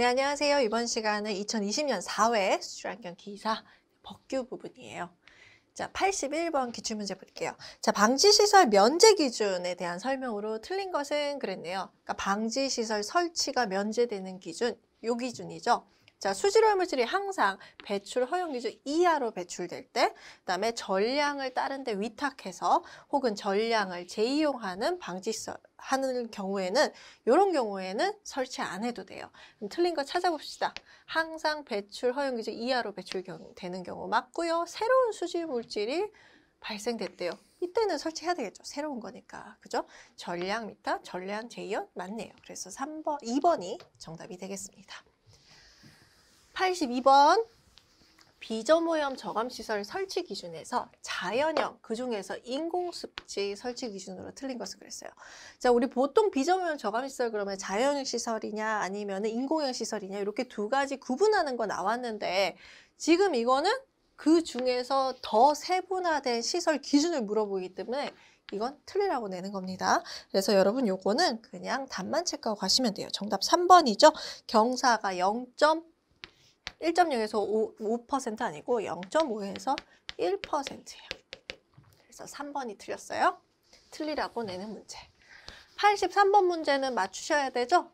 네, 안녕하세요. 이번 시간은 2020년 4회 수출안경 기사 법규 부분이에요. 자, 81번 기출문제 볼게요. 자, 방지시설 면제 기준에 대한 설명으로 틀린 것은 그랬네요. 그러니까 방지시설 설치가 면제되는 기준, 요 기준이죠. 자, 수질화 물질이 항상 배출 허용 기준 이하로 배출될 때, 그다음에 전량을 다른 데 위탁해서 혹은 전량을 재이용하는 방지서 하는 경우에는 이런 경우에는 설치 안 해도 돼요. 틀린 거 찾아봅시다. 항상 배출 허용 기준 이하로 배출되는 경우 맞고요. 새로운 수질 물질이 발생됐대요. 이때는 설치해야 되겠죠. 새로운 거니까. 그죠? 전량 미터, 전량 제이온 맞네요. 그래서 3번, 2번이 정답이 되겠습니다. 82번 비저모염 저감시설 설치 기준에서 자연형, 그중에서 인공습지 설치 기준으로 틀린 것을 그랬어요. 자, 우리 보통 비저모염 저감시설 그러면 자연형 시설이냐 아니면 인공형 시설이냐 이렇게 두 가지 구분하는 거 나왔는데 지금 이거는 그 중에서 더 세분화된 시설 기준을 물어보기 때문에 이건 틀리라고 내는 겁니다. 그래서 여러분 요거는 그냥 답만 체크하고 가시면 돼요. 정답 3번이죠. 경사가 0. 1.0에서 5, 5% 아니고 0.5에서 1%예요. 그래서 3번이 틀렸어요. 틀리라고 내는 문제. 83번 문제는 맞추셔야 되죠?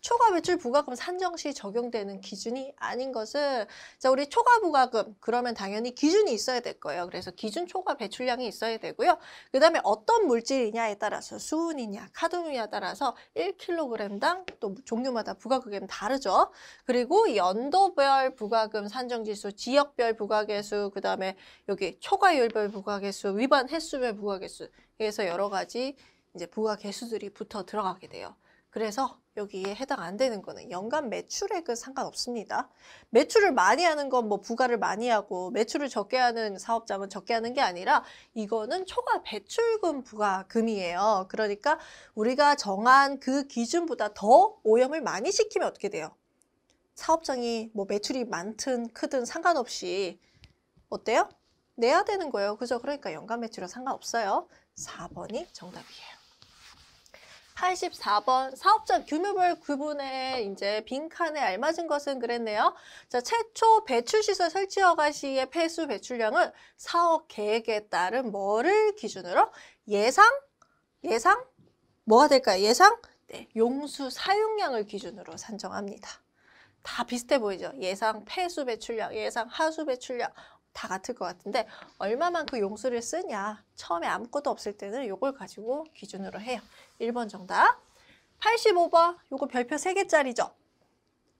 초과 외출 부과금 산정 시 적용되는 기준이 아닌 것은 자 우리 초과 부과금 그러면 당연히 기준이 있어야 될 거예요. 그래서 기준 초과 배출량이 있어야 되고요. 그 다음에 어떤 물질이냐에 따라서 수은이냐 카드뮴이냐에 따라서 1kg당 또 종류마다 부과금이 다르죠. 그리고 연도별 부과금 산정지수, 지역별 부과개수그 다음에 여기 초과율별 부과개수 위반 횟수별 부과개수 그래서 여러 가지 이제 부과개수들이 붙어 들어가게 돼요. 그래서 여기에 해당 안 되는 거는 연간 매출액은 상관없습니다. 매출을 많이 하는 건 뭐부과를 많이 하고 매출을 적게 하는 사업자는 적게 하는 게 아니라 이거는 초과 배출금 부과금이에요. 그러니까 우리가 정한 그 기준보다 더 오염을 많이 시키면 어떻게 돼요? 사업장이 뭐 매출이 많든 크든 상관없이 어때요? 내야 되는 거예요. 그죠? 그러니까 연간 매출은 상관없어요. 4번이 정답이에요. 84번 사업장 규모별 구분에 이제 빈칸에 알맞은 것은 그랬네요. 자, 최초 배출시설 설치 허가 시의 폐수 배출량은 사업 계획에 따른 뭐를 기준으로 예상 예상 뭐가 될까요? 예상 네, 용수 사용량을 기준으로 산정합니다. 다 비슷해 보이죠? 예상 폐수 배출량, 예상 하수 배출량 다 같을 것 같은데 얼마만 큼 그 용수를 쓰냐 처음에 아무것도 없을 때는 이걸 가지고 기준으로 해요. 1번 정답 85번 요거 별표 3개짜리죠.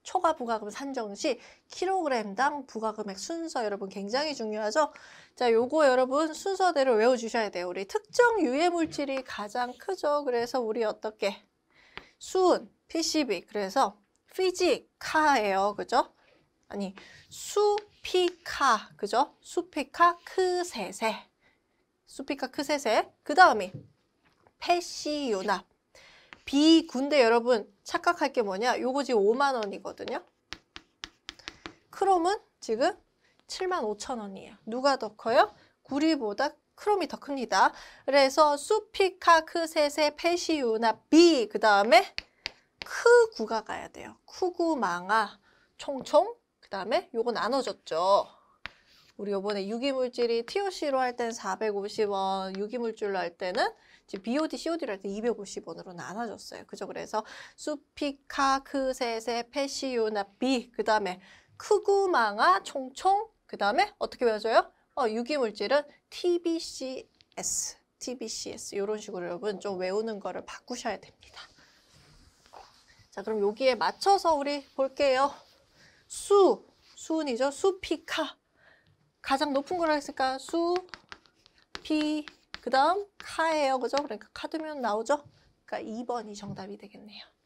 초과 부가금 산정 시 킬로그램당 부가금액 순서 여러분 굉장히 중요하죠. 자, 요거 여러분 순서대로 외워주셔야 돼요. 우리 특정 유해 물질이 가장 크죠. 그래서 우리 어떻게 수은, PCB, 그래서 피지카예요. 그죠? 아니 수피카 그죠? 수피카 크세세 수피카 크세세 그 다음이 페시요납 비군데 여러분 착각할 게 뭐냐 요거 지금 5만 원이거든요 크롬은 지금 7만 5천 원이에요 누가 더 커요? 구리보다 크롬이 더 큽니다 그래서 수피카 크세세 페시요납 비그 다음에 크구가 가야 돼요 크구망아 총총 그 다음에 요거 나눠졌죠 우리 요번에 유기물질이 TOC로 할 땐 450원, 유기물질로 할 때는 BOD, COD로 할 때 250원으로 나눠졌어요 그죠? 그래서 수피카, 크세세, 페시유나 비, 그 다음에 크구망아, 총총, 그 다음에 어떻게 외워줘요? 어, 유기물질은 TBCS, TBCS 이런 식으로 여러분 좀 외우는 거를 바꾸셔야 됩니다. 자, 그럼 여기에 맞춰서 우리 볼게요. 수, 수은이죠. 수피카. 가장 높은 거라 했을까 수, 피, 그 다음 카예요. 그죠? 그러니까 카드면 나오죠? 그러니까 2번이 정답이 되겠네요.